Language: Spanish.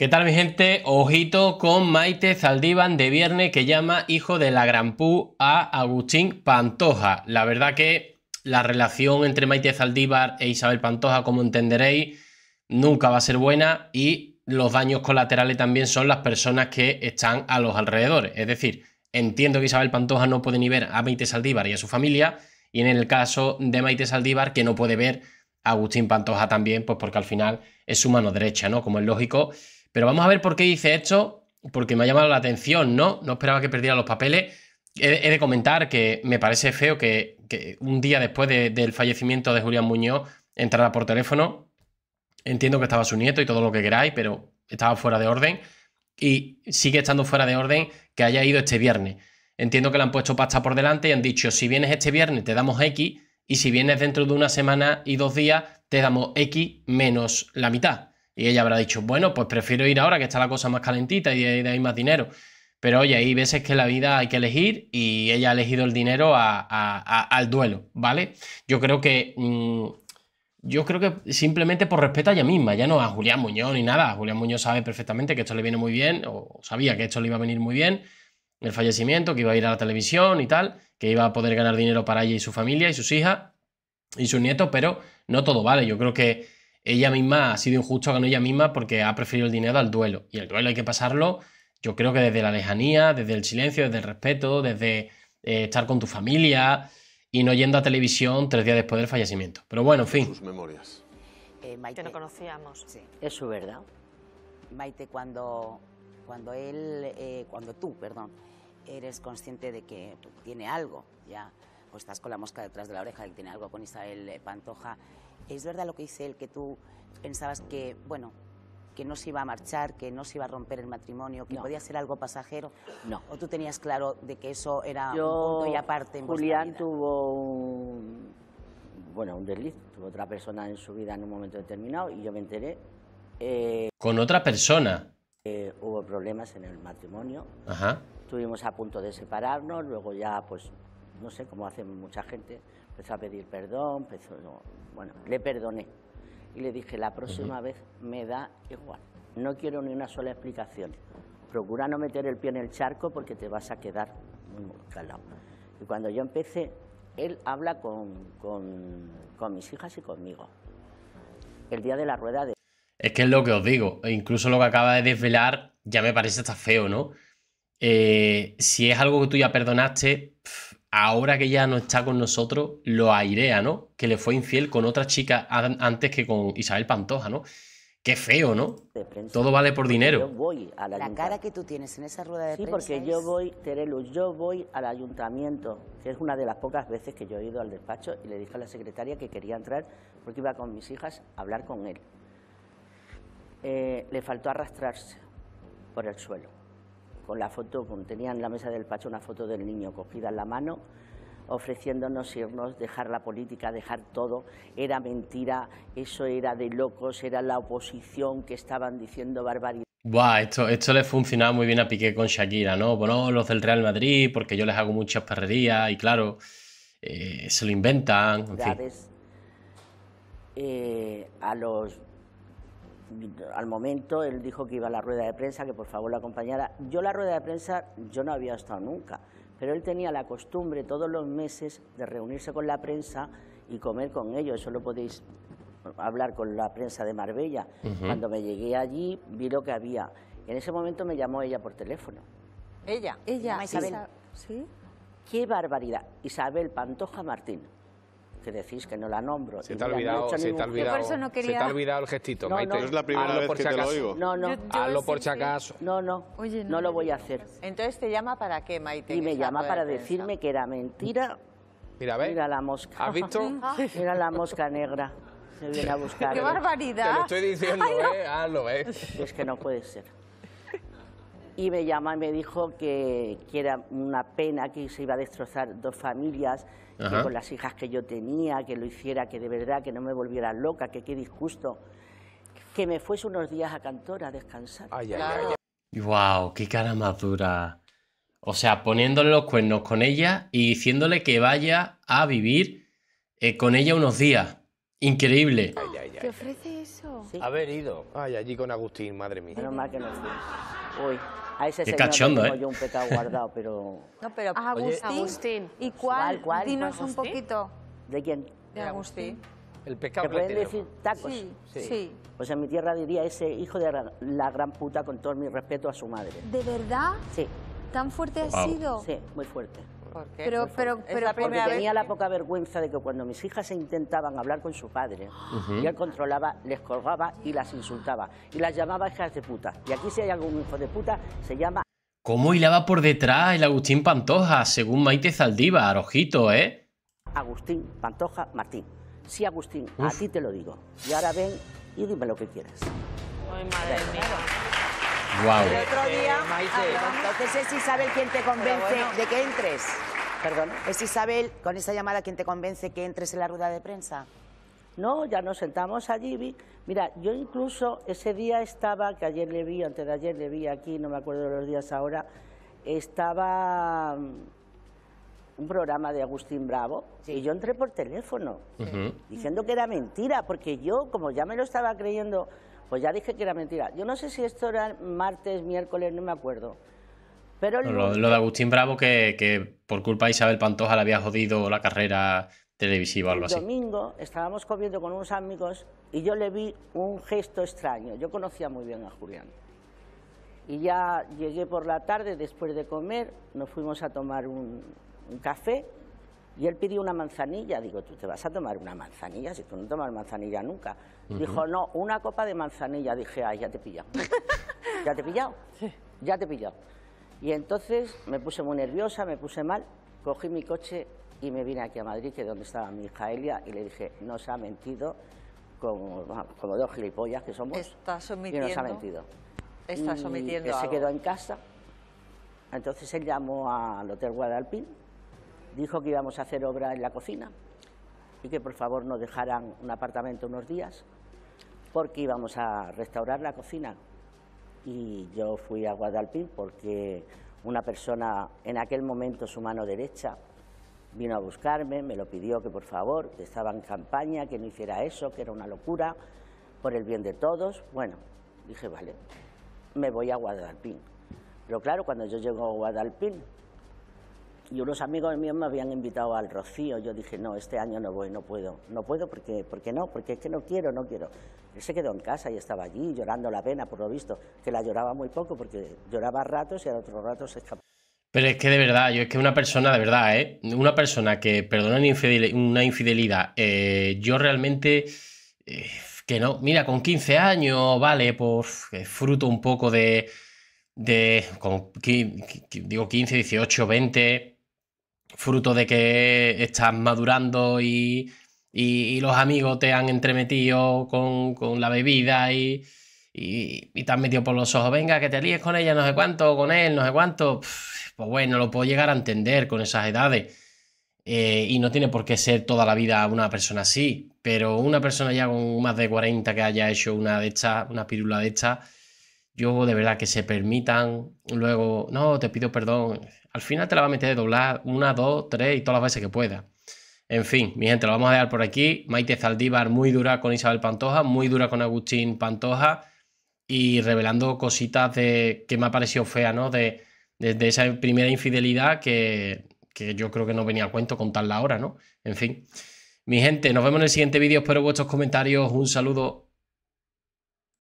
¿Qué tal mi gente? Ojito con Maite Zaldíbar de viernes que llama hijo de la gran Pú a Agustín Pantoja. La verdad que la relación entre Maite Zaldívar e Isabel Pantoja, como entenderéis, nunca va a ser buena y los daños colaterales también son las personas que están a los alrededores. Es decir, entiendo que Isabel Pantoja no puede ni ver a Maite Saldívar y a su familia y en el caso de Maite Saldívar que no puede ver a Agustín Pantoja también, pues porque al final es su mano derecha, ¿no? Como es lógico. Pero vamos a ver por qué dice esto, porque me ha llamado la atención, ¿no? No esperaba que perdiera los papeles. He, de comentar que me parece feo que, un día después del fallecimiento de Julián Muñoz entrara por teléfono. Entiendo que estaba su nieto y todo lo que queráis, pero estaba fuera de orden. Y sigue estando fuera de orden que haya ido este viernes. Entiendo que le han puesto pasta por delante y han dicho, si vienes este viernes te damos X y si vienes dentro de una semana y dos días te damos X menos la mitad. Y ella habrá dicho, bueno, pues prefiero ir ahora que está la cosa más calentita y hay más dinero. Pero oye, hay veces que la vida hay que elegir y ella ha elegido el dinero a, al duelo, ¿vale? Yo creo que... Mm, yo creo que simplemente por respeto a ella misma, ya no a Julián Muñoz ni nada. Julián Muñoz sabe perfectamente que esto le viene muy bien, o sabía que esto le iba a venir muy bien, el fallecimiento, que iba a ir a la televisión y tal, que iba a poder ganar dinero para ella y su familia y sus hijas y sus nietos, pero no todo vale. Yo creo que ella misma ha sido injusto con ella misma porque ha preferido el dinero al duelo. Y el duelo hay que pasarlo, yo creo que desde la lejanía, desde el silencio, desde el respeto, desde eh, estar con tu familia y no yendo a televisión tres días después del fallecimiento. Pero bueno, en fin. Sus memorias. Eh, Maite, no conocíamos. Sí. Es su verdad. Maite, cuando, cuando él, eh, cuando tú, perdón, eres consciente de que tiene algo, ya, o estás con la mosca detrás de la oreja, de que tiene algo con Isabel eh, Pantoja, es verdad lo que dice él, que tú pensabas que, bueno, que no se iba a marchar, que no se iba a romper el matrimonio, que podía ser algo pasajero? No. ¿O tú tenías claro de que eso era Yo, un punto aparte en Julián tuvo un, bueno, un desliz, tuvo otra persona en su vida en un momento determinado y yo me enteré. Eh, ¿Con otra persona? hubo problemas en el matrimonio. Ajá. Estuvimos a punto de separarnos, luego ya, pues, no sé, como hacen mucha gente, empezó a pedir perdón, empezó, bueno, le perdoné y le dije, la próxima vez me da igual, no quiero ni una sola explicación, procura no meter el pie en el charco porque te vas a quedar muy calado. Y cuando yo empecé, él habla con, con, mis hijas y conmigo. El día de la rueda de... Es que es lo que os digo, e incluso lo que acaba de desvelar ya me parece hasta feo, ¿no? Eh, si es algo que tú ya perdonaste, ahora que ya no está con nosotros, lo airea, ¿no? Que le fue infiel con otra chica antes que con Isabel Pantoja, ¿no? Qué feo, ¿no? Todo vale por dinero. la cara que tú tienes en esa rueda de prensa. Sí, porque yo voy, Terelu, yo voy al ayuntamiento, que es una de las pocas veces que yo he ido al despacho y le dije a la secretaria que quería entrar porque iba con mis hijas a hablar con él. Eh, le faltó arrastrarse por el suelo con la foto, tenía en la mesa del Pacho una foto del niño cogida en la mano, ofreciéndonos irnos, dejar la política, dejar todo. Era mentira, eso era de locos, era la oposición que estaban diciendo barbaridad. Buah, esto, esto le funcionaba muy bien a Piqué con Shakira, ¿no? Bueno, los del Real Madrid, porque yo les hago muchas perrerías y claro, eh, se lo inventan. Eh, a los al momento él dijo que iba a la rueda de prensa, que por favor la acompañara. Yo la rueda de prensa, yo no había estado nunca, pero él tenía la costumbre todos los meses de reunirse con la prensa y comer con ellos. Eso lo podéis hablar con la prensa de Marbella. Cuando me llegué allí, vi lo que había. En ese momento me llamó ella por teléfono. ¿Ella? Ella. Isabel. ¿Sí? Qué barbaridad. Isabel Pantoja Martín que decís que no la nombro. Se te ha olvidado, se te ha olvidado, se te ha olvidado el gestito, no, Maite. No, es la primera Hazlo vez que te lo No, no. Hazlo por si acaso. No, no, no, lo voy a hacer. Entonces, ¿te llama para qué, Maite? Y me llama para decirme que era mentira. Mira, ver. Mira la mosca. ¿Has visto? Mira la mosca negra. Se viene a buscar. ¡Qué barbaridad! Te lo estoy diciendo, ¿eh? Hazlo, ¿eh? Es que no puede ser y me llamó y me dijo que, era una pena que se iba a destrozar dos familias, que con las hijas que yo tenía, que lo hiciera, que de verdad, que no me volviera loca, que qué disgusto, que me fuese unos días a Cantora a descansar. Ay, ay, ay, ¡Wow! ¡Qué cara más dura! O sea, poniéndole los cuernos con ella y diciéndole que vaya a vivir eh, con ella unos días. Increíble. ¿Qué ofrece eso? Haber ido. Ay, allí con Agustín, madre mía. Pero que Uy. A ese Qué señor cachondo, ¿eh? yo un pecado guardado, pero... No, pero ah, Agustín, Agustín. ¿y cuál? Dinos un poquito. ¿De quién? De Agustín. El pecado ¿Que pueden decir tacos? Sí, sí, Pues en mi tierra diría ese hijo de la gran puta con todo mi respeto a su madre. ¿De verdad? Sí. ¿Tan fuerte ha sido? Sí, muy fuerte. Pero, pues tenía la poca vergüenza de que cuando mis hijas se intentaban hablar con su padre, él controlaba, les colgaba y las insultaba. Y las llamaba hijas de puta. Y aquí si hay algún hijo de puta, se llama... ¿Cómo hilaba por detrás el Agustín Pantoja, según Maite Zaldívar? Ojito, ¿eh? Agustín Pantoja Martín. Sí, Agustín, a ti te lo digo. Y ahora ven y dime lo que quieras el otro día. entonces eh, es Isabel quien te convence de que entres. Perdón. ¿Es Isabel con esa llamada quien te convence que entres en la rueda de prensa? No, ya nos sentamos allí. vi... Mira, yo incluso ese día estaba, que ayer le vi, antes de ayer le vi aquí, no me acuerdo de los días ahora, estaba mm, un programa de Agustín Bravo y yo entré por teléfono diciendo que era mentira, porque yo, como ya me lo estaba creyendo, pues ya dije que era mentira. Yo no sé si esto era martes, miércoles, no me acuerdo. Pero lo, de Agustín Bravo, que, por culpa de Isabel Pantoja le había jodido la carrera televisiva o algo así. El domingo estábamos comiendo con unos amigos y yo le vi un gesto extraño. Yo conocía muy bien a Julián. Y ya llegué por la tarde, después de comer, nos fuimos a tomar un café y él pidió una manzanilla. Digo, ¿tú te vas a tomar una manzanilla? Si tú no tomas manzanilla nunca. Dijo, no, una copa de manzanilla. Dije, ay, ya te he pillado. ¿Ya te he pillado? Sí. Ya te he pillado. Y entonces me puse muy nerviosa, me puse mal, cogí mi coche y me vine aquí a Madrid, que es donde estaba mi hija Elia, y le dije, nos ha mentido como, dos gilipollas que somos. Está sometiendo. Y nos ha mentido. Está sometiendo. Y se quedó en casa. Entonces él llamó al Hotel Guadalpín dijo que íbamos a hacer obra en la cocina y que por favor nos dejaran un apartamento unos días porque íbamos a restaurar la cocina. Y yo fui a Guadalpín porque una persona, en aquel momento su mano derecha, vino a buscarme, me lo pidió que por favor, que estaba en campaña, que no hiciera eso, que era una locura, por el bien de todos. Bueno, dije, vale, me voy a Guadalpín. Pero claro, cuando yo llego a Guadalpín, y unos amigos míos me habían invitado al Rocío. Yo dije, no, este año no voy, no puedo. No puedo porque, qué no, porque es que no quiero, no quiero. Él se quedó en casa y estaba allí llorando la pena, por lo visto, que la lloraba muy poco porque lloraba ratos y al otro rato se escapó. Pero es que de verdad, yo es que una persona, de verdad, ¿eh? una persona que perdona una, infidelidad, eh, yo realmente... Eh, que no, mira, con 15 años, vale, pues fruto un poco de, de con, digo 15, 18, 20, fruto de que estás madurando y, los amigos te han entremetido con, la bebida y, y, te han metido por los ojos, venga, que te líes con ella, no sé cuánto, con él, no sé cuánto, pues bueno, lo puedo llegar a entender con esas edades. Eh, y no tiene por qué ser toda la vida una persona así, pero una persona ya con más de 40 que haya hecho una de una pirula de estas, yo de verdad que se permitan luego, no, te pido perdón, al final te la va a meter de doblar una, dos, tres y todas las veces que pueda. En fin, mi gente, lo vamos a dejar por aquí. Maite Zaldívar muy dura con Isabel Pantoja, muy dura con Agustín Pantoja y revelando cositas de que me ha parecido fea, ¿no? De, esa primera infidelidad que, que, yo creo que no venía a cuento contarla ahora, ¿no? En fin. Mi gente, nos vemos en el siguiente vídeo. Espero vuestros comentarios. Un saludo.